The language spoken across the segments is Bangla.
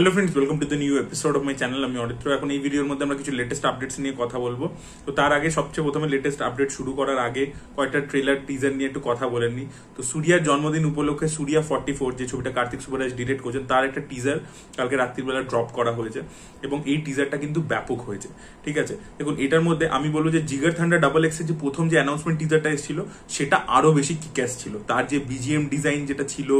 hello friends welcome to the new episode of my channel আমি অডিত এখন এই ভিডিওর মধ্যে আমরা কিছু লেটেস্ট আপডেটস নিয়ে কথা বলবো তো তার আগে সবচেয়ে প্রথমে লেটেস্ট আপডেট শুরু করার আগে কয়েকটা ট্রেলার টিজার নিয়ে একটু কথা বলে নিই তো সুরিয়ার জন্মদিন উপলক্ষে সুরিয়া ফর্টি ফোর যে ছবিটা কার্তিক সুবরাজ ডিরেক্ট করছেন তার একটা টিজার কালকে রাত্রিবেলা ড্রপ করা হয়েছে এবং এই টিজারটা কিন্তু ব্যাপক হয়েছে ঠিক আছে দেখুন এটার মধ্যে আমি বলবো যে জিগার থান্ডার ডাবল এক্সের যে প্রথম যে অ্যানাউন্সমেন্ট টিজারটা এসেছিল সেটা আরও বেশি কিক্যাস ছিল তার যে বিজিএম ডিজাইন যেটা ছিল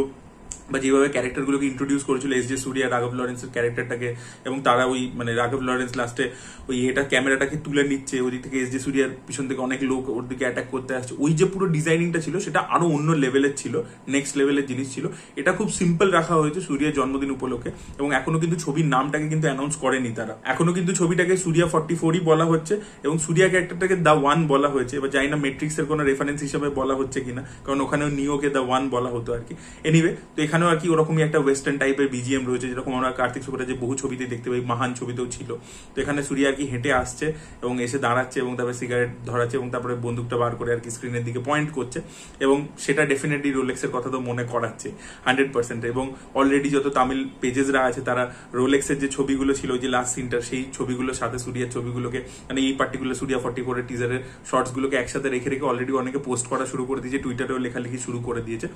বা যেভাবে ক্যারেক্টারগুলোকে ইন্ট্রোডিউস করেছিল এস জে সুরিয়া রাঘব লরেন্সের ক্যারেক্টারটাকে এবং তারা ওই মানে রাঘব লরেন্স লাস্টে ওই এটা ক্যামেরাটাকে তুলে নিচ্ছে ওদিক থেকে এস জে সুরিয়ার পিছন থেকে অনেক লোক ওর দিকে অ্যাটাক করতে আসছে ওই যে পুরো ডিজাইনিংটা ছিল সেটা আরো অন্য লেভেলের ছিল নেক্সট লেভেলের জিনিস ছিল এটা খুব সিম্পল রাখা হয়েছে সুরিয়ার জন্মদিন উপলক্ষে এবং এখনো কিন্তু ছবির নামটাকে কিন্তু অ্যানাউন্স করেনি তারা এখনো কিন্তু ছবিটাকে সুরিয়া ফর্টি ফোরই বলা হচ্ছে এবং সুরিয়া ক্যারেক্টারটাকে দ্য ওয়ান বলা হয়েছে এবার জানিনা না মেট্রিক্সের কোনো রেফারেন্স হিসাবে বলা হচ্ছে কিনা কারণ ওখানেও নিওকে দ্য ওয়ান বলা হতো আর কি এনিওয়ে তো এখানে এখানেও আর কি ওরকমই একটা ওয়েস্টার্ন টাইপের বিজিএম রয়েছে যেরকম আমরা কার্তিক যে বহু ছবিতে দেখতে পাই মহান ছবিতেও ছিল তো এখানে সূর্য আর কি হেঁটে আসছে এবং এসে দাঁড়াচ্ছে এবং তারপরে সিগারেট ধরাচ্ছে এবং তারপরে বন্দুকটা বার করে আর কি স্ক্রিনের দিকে পয়েন্ট করছে এবং সেটা ডেফিনেটলি রোলেক্সের কথা তো মনে করাচ্ছে হান্ড্রেড পার্সেন্ট এবং অলরেডি যত তামিল পেজেসরা আছে তারা রোলেক্সের যে ছবিগুলো ছিল যে লাস্ট সিনটার সেই ছবিগুলোর সাথে সূর্যার ছবিগুলোকে মানে এই পার্টিকুলার সূর্যা ফর্টি ফোরের টিজারের শর্টসগুলোকে একসাথে রেখে রেখে অলরেডি অনেকে পোস্ট করা শুরু করে দিয়েছে টুইটারেও লেখালেখি শুরু করে দিয়েছে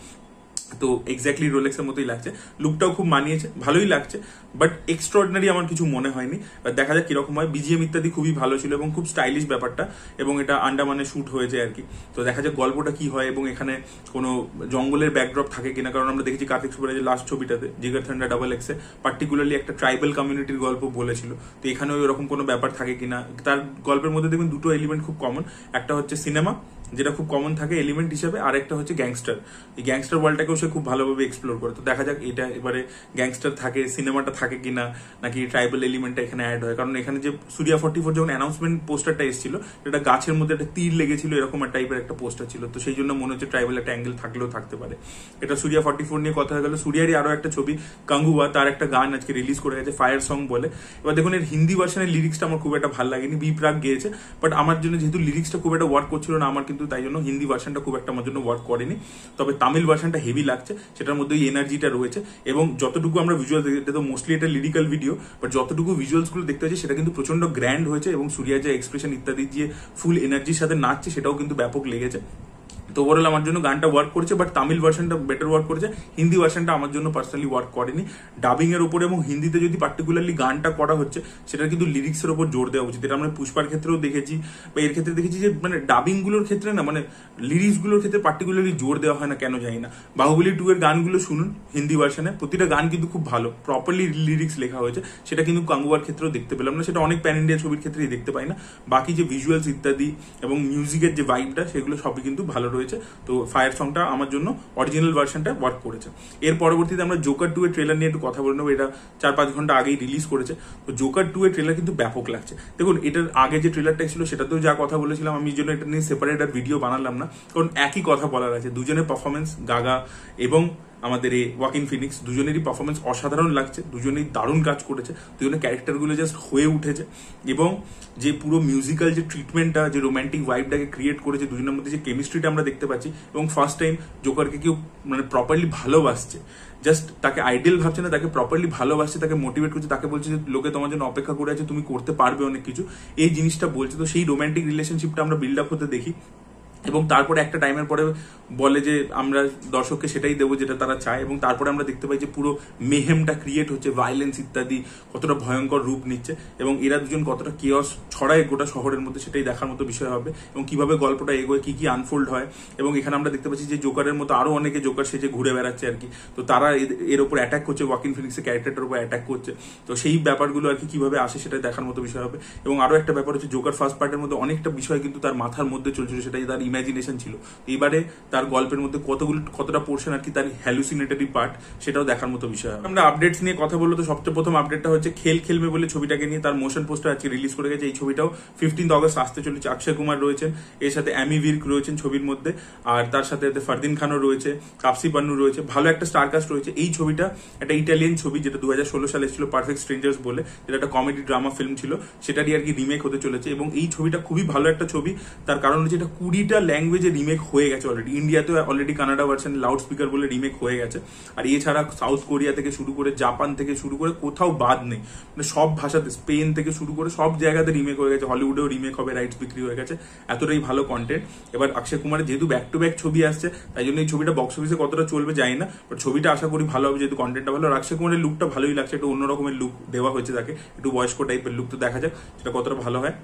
তো এক্স্যাক্টলি রোলেক্সের মতোই লাগছে লুকটাও খুব মানিয়েছে ভালোই লাগছে বাট এক্সট্রাঅর্ডিনারি আমার কিছু মনে হয়নি দেখা যাক কিরকম হয় বিজিএম ইত্যাদি খুবই ভালো ছিল এবং খুব স্টাইলিশ ব্যাপারটা এবং এটা আন্ডামানে শ্যুট হয়েছে আর কি তো দেখা যাক গল্পটা কি হয় এবং এখানে কোনো জঙ্গলের ব্যাকড্রপ থাকে কিনা কারণ আমরা দেখেছি কার্তিক সুবরাজের যে লাস্ট ছবিটাতে জিগার থান্ডা ডাবল এক্সে পার্টিকুলারলি একটা ট্রাইবাল কমিউনিটির গল্প বলেছিল তো এখানেও এরকম কোনো ব্যাপার থাকে কিনা তার গল্পের মধ্যে দেখবেন দুটো এলিমেন্ট খুব কমন একটা হচ্ছে সিনেমা যেটা খুব কমন থাকে এলিমেন্ট হিসেবে আরেকটা হচ্ছে গ্যাংস্টার এই গ্যাংস্টার ওয়ার্ল্ডটাকেও সে খুব ভালোভাবে এক্সপ্লোর করে তো দেখা যাক এটা এবারে গ্যাংস্টার থাকে সিনেমাটা থাকে কিনা নাকি ট্রাইবাল এলিমেন্টটা এখানে অ্যাড হয় কারণ এখানে যে সুরিয়া ফোর্টি ফোর যখন অ্যানাউন্সমেন্ট পোস্টারটা এসেছিল এটা গাছের মধ্যে একটা তীর লেগেছিল এরকম একটা টাইপের একটা পোস্টার ছিল তো সেই জন্য মনে হচ্ছে ট্রাইবাল একটা অ্যাঙ্গেল থাকলেও থাকতে পারে এটা সুরিয়া ফোর্টি ফোর নিয়ে কথা হয়ে গেল সুরিয়ারই আরও একটা ছবি কাঙ্গুয়া তার একটা গান আজকে রিলিজ করে গেছে ফায়ার সং বলে এবার দেখুন এর হিন্দি ভার্সনের লিরিক্সটা আমার খুব একটা ভালো লাগেনি বিপ্রাগ গেয়েছে বাট আমার জন্য যেহেতু লিরিক্সটা খুব একটা ওয়ার্ক করছিল না আমার কিন্তু কিন্তু তাই জন্য হিন্দি ভার্সানটা খুব একটা আমার জন্য ওয়ার্ক করেনি তবে তামিল ভার্সানটা হেভি লাগছে সেটার মধ্যে এই এনার্জিটা রয়েছে এবং যতটুকু আমরা ভিজুয়াল এটা তো মোস্টলি এটা লিরিক্যাল ভিডিও বাট যতটুকু ভিজুয়ালসগুলো দেখতে হচ্ছে সেটা কিন্তু প্রচন্ড গ্র্যান্ড হয়েছে এবং সূর্যা যে এক্সপ্রেশন ইত্যাদি যে ফুল এনার্জির সাথে নাচছে সেটাও কিন্তু ব্যাপক লেগেছে তো ওভারঅল আমার জন্য গানটা ওয়ার্ক করছে বাট তামিল ভার্সনটা বেটার ওয়ার্ক করেছে হিন্দি ভার্সনটা আমার জন্য পার্সোনালি ওয়ার্ক করেনি ডাবিং এর উপরে এবং হিন্দিতে যদি পার্টিকুলারলি গানটা করা হচ্ছে সেটা কিন্তু লিরিক্সের উপর জোর দেওয়া উচিত এটা আমরা পুষ্পার ক্ষেত্রেও দেখেছি বা এর ক্ষেত্রে দেখেছি যে মানে ডাবিংগুলোর ক্ষেত্রে না মানে লিরিক্সগুলোর ক্ষেত্রে পার্টিকুলারলি জোর দেওয়া হয় না কেন জানি না বাহুবলি টু এর গানগুলো শুনুন হিন্দি ভার্সনে প্রতিটা গান কিন্তু খুব ভালো প্রপারলি লিরিক্স লেখা হয়েছে সেটা কিন্তু কাঙ্গুয়ার ক্ষেত্রেও দেখতে পেলাম না সেটা অনেক প্যান ইন্ডিয়া ছবির ক্ষেত্রেই দেখতে পাই না বাকি যে ভিজুয়ালস ইত্যাদি এবং মিউজিকের যে ভাইবটা সেগুলো সবই কিন্তু ভালো রয়েছে রয়েছে তো ফায়ার সংটা আমার জন্য অরিজিনাল ভার্সনটা ওয়ার্ক করেছে এর পরবর্তীতে আমরা জোকার টু এর ট্রেলার নিয়ে একটু কথা বলে নেবো এটা চার পাঁচ ঘন্টা আগেই রিলিজ করেছে তো জোকার টু এর ট্রেলার কিন্তু ব্যাপক লাগছে দেখুন এটার আগে যে ট্রেলারটা ছিল সেটাতেও যা কথা বলেছিলাম আমি জন্য এটা নিয়ে সেপারেট আর ভিডিও বানালাম না কারণ একই কথা বলার আছে দুজনের পারফরমেন্স গাগা এবং আমাদের এই ওয়াকিং ফিনিক্স দুজনেরই পারফরমেন্স অসাধারণ লাগছে দুজনেই দারুণ কাজ করেছে দুজনের ক্যারেক্টারগুলো জাস্ট হয়ে উঠেছে এবং যে পুরো মিউজিক্যাল যে ট্রিটমেন্টটা যে রোম্যান্টিক ভাইবটাকে ক্রিয়েট করেছে দুজনের মধ্যে যে কেমিস্ট্রিটা আমরা দেখতে পাচ্ছি এবং ফার্স্ট টাইম জোকারকে কেউ মানে প্রপারলি ভালোবাসছে জাস্ট তাকে আইডিয়াল ভাবছে না তাকে প্রপারলি ভালোবাসছে তাকে মোটিভেট করছে তাকে বলছে যে লোকে তোমার জন্য অপেক্ষা করে আছে তুমি করতে পারবে অনেক কিছু এই জিনিসটা বলছে তো সেই রোম্যান্টিক রিলেশনশিপটা আমরা বিল্ড আপ হতে দেখি এবং তারপরে একটা টাইমের পরে বলে যে আমরা দর্শককে সেটাই দেবো যেটা তারা চায় এবং তারপরে আমরা দেখতে পাই যে পুরো মেহেমটা ক্রিয়েট হচ্ছে ভায়োলেন্স ইত্যাদি কতটা ভয়ঙ্কর রূপ নিচ্ছে এবং এরা দুজন কতটা কেয়স ছড়ায় গোটা শহরের মধ্যে সেটাই দেখার মতো বিষয় হবে এবং কিভাবে গল্পটা এগোয় কি কি আনফোল্ড হয় এবং এখানে আমরা দেখতে পাচ্ছি যে জোকারের মতো আরো অনেকে জোকার সেজে ঘুরে বেড়াচ্ছে আর কি তো তারা এর উপর অ্যাটাক করছে ওয়াকিং ফিনিক্সের ক্যারেক্টারটার উপর অ্যাটাক করছে তো সেই ব্যাপারগুলো আর কি কিভাবে আসে সেটা দেখার মতো বিষয় হবে এবং আরো একটা ব্যাপার হচ্ছে জোকার ফার্স্ট পার্টের মধ্যে অনেকটা বিষয় কিন্তু তার মাথার মধ্যে চলছিল সেটাই তার ইমাজিনেশন ছিল এবারে তার গল্পের মধ্যে কতগুলো কতটা পোর্শন আর কি তার হ্যালুসিনেটারি পার্ট সেটাও দেখার মতো বিষয় আমরা আপডেটস নিয়ে কথা বললো তো সবচেয়ে প্রথম আপডেটটা হচ্ছে খেল খেলবে বলে ছবিটাকে নিয়ে তার মোশন পোস্টার আজকে রিলিজ করে গেছে এই ছবিটাও ফিফটিন্থ অগস্ট আসতে চলেছে অক্ষয় কুমার রয়েছেন এর সাথে অ্যামি ভির্ক রয়েছেন ছবির মধ্যে আর তার সাথে ফারদিন খানও রয়েছে তাপসি পান্নু রয়েছে ভালো একটা স্টারকাস্ট রয়েছে এই ছবিটা একটা ইটালিয়ান ছবি যেটা দু সালে ছিল পারফেক্ট স্ট্রেঞ্জার্স বলে যেটা একটা কমেডি ড্রামা ফিল্ম ছিল সেটারই আর কি রিমেক হতে চলেছে এবং এই ছবিটা খুবই ভালো একটা ছবি তার কারণ হচ্ছে এটা কুড়িটা ল্যাঙ্গুয়েজে রিমেক হয়ে গেছে অলরেডি ইন্ডিয়াতেও already Kannada version loudspeaker বলে রিমেক হয়ে গেছে আর এছাড়া সাউথ কোরিয়া থেকে শুরু করে জাপান থেকে শুরু করে কোথাও বাদ নেই মানে সব ভাষাতে স্পেন থেকে শুরু করে সব জায়গাতে রিমেক হয়ে গেছে হলিউডেও রিমেক হবে রাইটস বিক্রি হয়ে গেছে এতটাই ভালো কন্টেন্ট এবার অক্ষয় কুমারের যেহেতু ব্যাক টু ব্যাক ছবি আসছে তাই জন্য এই ছবিটা বক্স অফিসে কতটা চলবে জানি না বাট ছবিটা আশা করি ভালো হবে যেহেতু কন্টেন্টটা ভালো আর অক্ষয় কুমারের লুকটা ভালোই লাগছে একটু অন্যরকমের লুক দেওয়া হয়েছে তাকে একটু বয়স্ক টাইপের লুক তো দেখা যাক সেটা কতটা ভালো হয়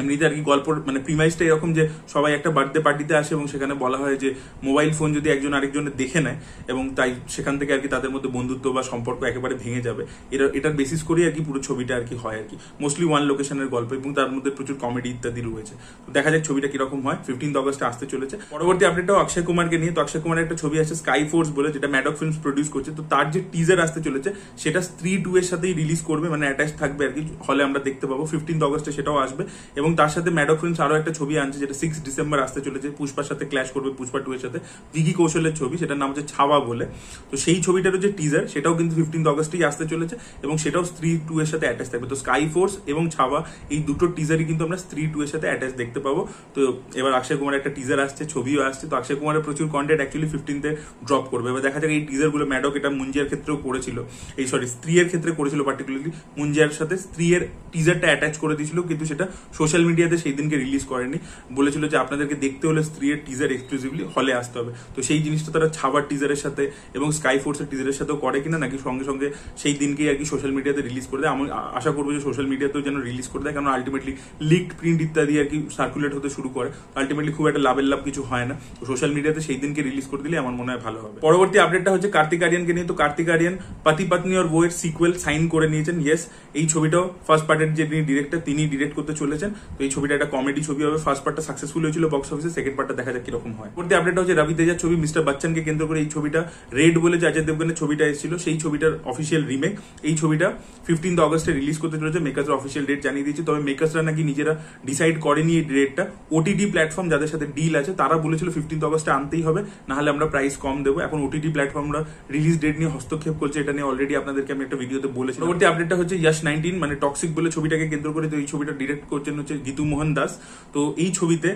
এমনিতে আর কি গল্প মানে প্রিমাইজটা এরকম যে সবাই একটা বার্থডে পার্টিতে আসে এবং সেখানে বলা হয় যে মোবাইল ফোন যদি একজন আরেকজনের দেখে নেয় এবং তাই সেখান থেকে আর কি তাদের মধ্যে বন্ধুত্ব বা সম্পর্ক একেবারে ভেঙে যাবে এটা এটার বেসিস করেই আর কি পুরো ছবিটা আর কি হয় আর কি মোস্টলি ওয়ান লোকেশনের গল্প এবং তার মধ্যে প্রচুর কমেডি ইত্যাদি রয়েছে তো দেখা যাক ছবিটা কিরকম হয় ফিফটিন্থ অগস্টে আসতে চলেছে পরবর্তী আপডেটটা অক্ষয় কুমারকে নিয়ে তো অক্ষয় কুমারের একটা ছবি আছে স্কাই ফোর্স বলে যেটা ম্যাডক ফিল্মস প্রডিউস করছে তো তার যে টিজার আসতে চলেছে সেটা স্ত্রী টু এর সাথেই রিলিজ করবে মানে অ্যাটাচ থাকবে আর কি হলে আমরা দেখতে পাবো ফিফটিন্থ অগস্টে সেটাও আসবে এবং তার সাথে ম্যাডো ফ্রেন্স আরো একটা ছবি আনছে যেটা সিক্স ডিসেম্বর আসতে চলেছে পুষ্পার সাথে ক্ল্যাশ করবে পুষ্পা টু এর সাথে ভিকি কৌশলের ছবি সেটার নাম হচ্ছে ছাওয়া বলে তো সেই ছবিটারও যে টিজার সেটাও কিন্তু ফিফটিন্থ অগস্টেই আসতে চলেছে এবং সেটাও স্ত্রী টু এর সাথে অ্যাটাচ থাকবে তো স্কাই ফোর্স এবং ছাওয়া এই দুটো টিজারই কিন্তু আমরা স্ত্রী টু এর সাথে অ্যাটাচ দেখতে পাবো তো এবার অক্ষয় কুমার একটা টিজার আসছে ছবিও আসছে তো অক্ষয় কুমারের প্রচুর কন্টেন্ট অ্যাকচুয়ালি ফিফটিনতে ড্রপ করবে এবার দেখা যাক এই টিজারগুলো ম্যাডক এটা মুঞ্জিয়ার ক্ষেত্রেও করেছিল এই সরি স্ত্রীর ক্ষেত্রে করেছিল পার্টিকুলারলি মুঞ্জিয়ার সাথে এর টিজারটা অ্যাটাচ করে দিয়েছিল কিন্তু সেটা সোশ্যাল সোশ্যাল মিডিয়াতে সেই দিনকে রিলিজ করেনি বলেছিল যে আপনাদেরকে দেখতে হলে স্ত্রীর টিজার এক্সক্লুসিভলি হলে আসতে হবে তো সেই জিনিসটা তারা ছাবার টিজারের সাথে এবং স্কাই ফোর্সের টিজারের সাথেও করে কিনা নাকি সঙ্গে সঙ্গে সেই দিনকেই আর কি সোশ্যাল মিডিয়াতে রিলিজ করে দেয় আমি আশা করবো যে সোশ্যাল মিডিয়াতেও যেন রিলিজ করে দেয় কারণ আলটিমেটলি লিক প্রিন্ট ইত্যাদি আর কি সার্কুলেট হতে শুরু করে আলটিমেটলি খুব একটা লাভের লাভ কিছু হয় না তো সোশ্যাল মিডিয়াতে সেই দিনকে রিলিজ করে দিলে আমার মনে হয় ভালো হবে পরবর্তী আপডেটটা হচ্ছে কার্তিক আরিয়ানকে নিয়ে তো কার্তিক আরিয়ান পাতি পাত্নী আর বইয়ের সিকুয়েল সাইন করে নিয়েছেন ইয়েস এই ছবিটাও ফার্স্ট পার্টের যে ডিরেক্টর তিনি ডিরেক্ট করতে চলেছেন তো এই ছবিটা একটা কমেডি ছবি হবে ফার্স্ট পার্টটা সাকসেসফুল হয়েছিল বক্স অফিসে সেকেন্ড পার্টটা দেখা যাক কিরকম হয় পরবর্তী আপডেট হচ্ছে রবি তেজার ছবি মিস্টার বচ্চনকে কেন্দ্র করে এই ছবিটা রেড বলে যে অজয় দেবগনের ছবিটা এসেছিল সেই ছবিটার অফিসিয়াল রিমেক এই ছবিটা ফিফটিন্থ অগস্টে রিলিজ করতে চলেছে মেকার্সের অফিসিয়াল ডেট জানিয়ে দিয়েছে তবে মেকার্সরা নাকি নিজেরা ডিসাইড করেনি এই ডেটটা ওটিটি প্ল্যাটফর্ম যাদের সাথে ডিল আছে তারা বলেছিল ফিফটিন্থ অগস্টে আনতেই হবে নাহলে আমরা প্রাইস কম দেবো এখন ওটিটি প্ল্যাটফর্মরা রিলিজ ডেট নিয়ে হস্তক্ষেপ করছে এটা নিয়ে অলরেডি আপনাদেরকে আমি একটা ভিডিওতে বলেছি পরবর্তী আপডেটটা হচ্ছে ইয়াস নাইনটিন মানে টক্সিক বলে ছবিটাকে কেন্দ্র করে তো এই ছবিটা ডিরেক্ট করছেন হচ্ছে হচ্ছে গীতু মোহন দাস তো এই ছবিতে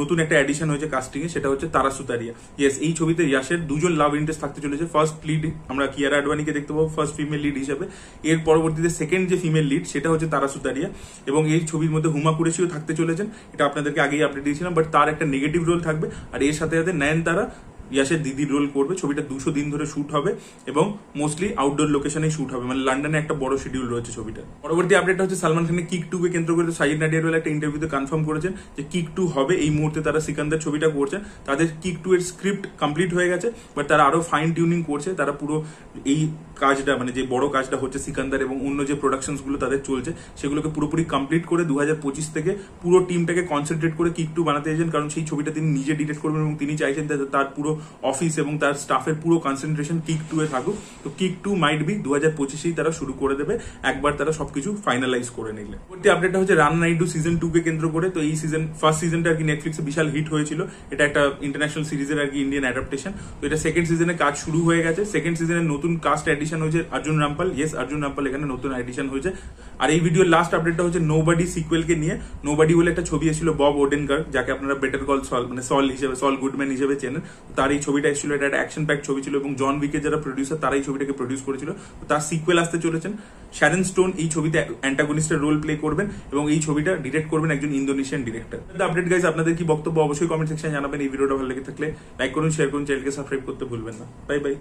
নতুন একটা অ্যাডিশন হয়েছে কাস্টিংয়ে সেটা হচ্ছে তারা সুতারিয়া ইয়েস এই ছবিতে ইয়াসের দুজন লাভ ইন্টারেস্ট থাকতে চলেছে ফার্স্ট লিড আমরা কিয়ারা আডবাণীকে দেখতে পাবো ফার্স্ট ফিমেল লিড হিসেবে এর পরবর্তীতে সেকেন্ড যে ফিমেল লিড সেটা হচ্ছে তারা সুতারিয়া এবং এই ছবির মধ্যে হুমা কুরেশিও থাকতে চলেছেন এটা আপনাদেরকে আগেই আপডেট দিয়েছিলাম বাট তার একটা নেগেটিভ রোল থাকবে আর এর সাথে সাথে নয়নতারা ইয়াসের দিদির রোল করবে ছবিটা দুশো দিন ধরে শ্যুট হবে এবং মোস্টলি আউটডোর লোকেশনে শ্যুট হবে মানে লন্ডনে একটা বড় শিডিউল রয়েছে ছবিটা পরবর্তী আপডেটটা হচ্ছে সালমান খানের কিক টুকে কেন্দ্র করে সাজিদ নাডিয়ারওয়ালা একটা ইন্টারভিউতে কনফার্ম করেছেন যে কিক টু হবে এই মুহূর্তে তারা সিকান্দার ছবিটা করছেন তাদের কিক টু এর স্ক্রিপ্ট কমপ্লিট হয়ে গেছে বাট তারা আরো ফাইন টিউনিং করছে তারা পুরো এই কাজটা মানে যে বড় কাজটা হচ্ছে সিকান্দার এবং অন্য যে প্রোডাকশনসগুলো তাদের চলছে সেগুলোকে পুরোপুরি কমপ্লিট করে দু থেকে পুরো টিমটাকে কনসেন্ট্রেট করে কিক টু বানাতে চাইছেন কারণ সেই ছবিটা তিনি নিজে ডিটেক্ট করবেন এবং তিনি চাইছেন তার পুরো অফিস এবং তার স্টাফের পুরো কনসেন্ট্রেশন কিক টু এ থাকুক তো কিক টু মাইট বি দু হাজার পঁচিশেই তারা শুরু করে দেবে একবার তারা সবকিছু ফাইনালাইজ করে নিলে পরবর্তী আপডেটটা হচ্ছে রান নাইডু সিজন টু কে কেন্দ্র করে তো এই সিজন ফার্স্ট সিজনটা আর কি নেটফ্লিক্সে বিশাল হিট হয়েছিল এটা একটা ইন্টারন্যাশনাল সিরিজের আর কি ইন্ডিয়ান অ্যাডাপ্টেশন তো এটা সেকেন্ড সিজনে কাজ শুরু হয়ে গেছে সেকেন্ড সিজনের নতুন কাস্ট অ্যাডিশন হয়েছে অর্জুন রামপাল ইয়েস অর্জুন রামপাল এখানে নতুন অ্যাডিশন হয়েছে আর এই ভিডিওর লাস্ট আপডেটটা হচ্ছে নোবাডি কে নিয়ে নোবাডি বলে একটা ছবি এসেছিল বব ওডেনকার যাকে আপনারা বেটার কল সল মানে সল হিসেবে সল গুডম্যান হিসেবে চেনেন তার এই ছবিটা এসেছিল এটা একটা অ্যাকশন প্যাক ছবি ছিল এবং জন উইকের যারা প্রডিউসার তারা এই ছবিটাকে প্রডিউস করেছিল তো তার সিকুয়েল আসতে চলেছেন শ্যারেন স্টোন এই ছবিতে অ্যান্টাগনিস্টের রোল প্লে করবেন এবং এই ছবিটা ডিরেক্ট করবেন একজন ইন্দোনেশিয়ান ডিরেক্টর আপডেট গাইজ আপনাদের কি বক্তব্য অবশ্যই কমেন্ট সেকশন জানাবেন এই ভিডিওটা ভালো লেগে থাকলে লাইক করুন শেয়ার করুন চ্যানেলকে সাবস্ক্রাইব করতে ভুলবেন না বাই বাই